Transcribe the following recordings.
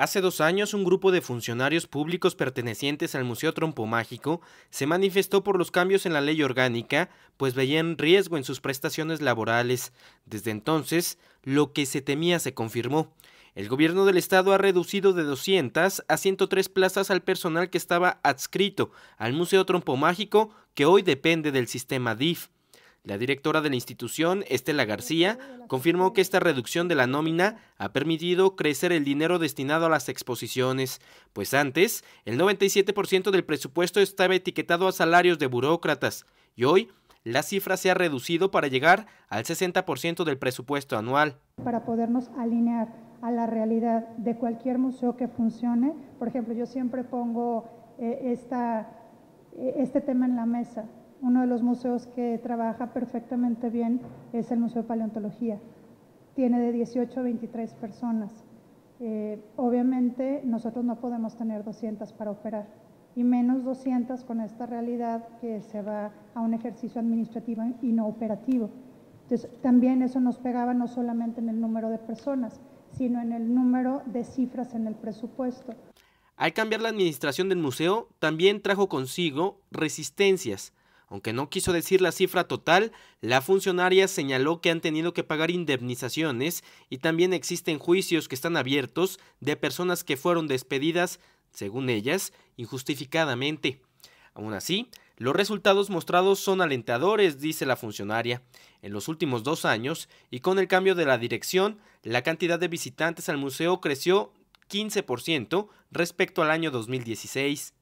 Hace dos años, un grupo de funcionarios públicos pertenecientes al Museo Trompo Mágico se manifestó por los cambios en la ley orgánica, pues veían riesgo en sus prestaciones laborales. Desde entonces, lo que se temía se confirmó. El gobierno del estado ha reducido de 200 a 103 plazas al personal que estaba adscrito al Museo Trompo Mágico, que hoy depende del sistema DIF. La directora de la institución, Estela García, confirmó que esta reducción de la nómina ha permitido crecer el dinero destinado a las exposiciones, pues antes el 97% del presupuesto estaba etiquetado a salarios de burócratas y hoy la cifra se ha reducido para llegar al 60% del presupuesto anual. Para podernos alinear a la realidad de cualquier museo que funcione, por ejemplo, yo siempre pongo eh, eh, este tema en la mesa uno de los museos que trabaja perfectamente bien es el Museo de Paleontología. Tiene de 18 a 23 personas. Eh, obviamente nosotros no podemos tener 200 para operar y menos 200 con esta realidad que se va a un ejercicio administrativo y no operativo. Entonces, también eso nos pegaba no solamente en el número de personas, sino en el número de cifras en el presupuesto. Al cambiar la administración del museo, también trajo consigo resistencias, aunque no quiso decir la cifra total, la funcionaria señaló que han tenido que pagar indemnizaciones y también existen juicios que están abiertos de personas que fueron despedidas, según ellas, injustificadamente. Aún así, los resultados mostrados son alentadores, dice la funcionaria. En los últimos dos años, y con el cambio de la dirección, la cantidad de visitantes al museo creció 15% respecto al año 2016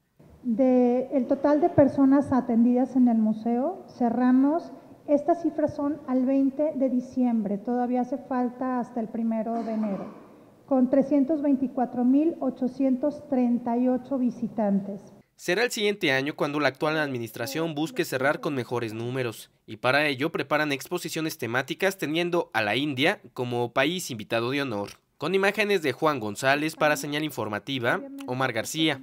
del total de personas atendidas en el museo, cerramos. Estas cifras son al 20 de diciembre, todavía hace falta hasta el primero de enero, con 324.838 visitantes. Será el siguiente año cuando la actual administración busque cerrar con mejores números y para ello preparan exposiciones temáticas teniendo a la India como país invitado de honor. Con imágenes de Juan González para Señal Informativa, Omar García.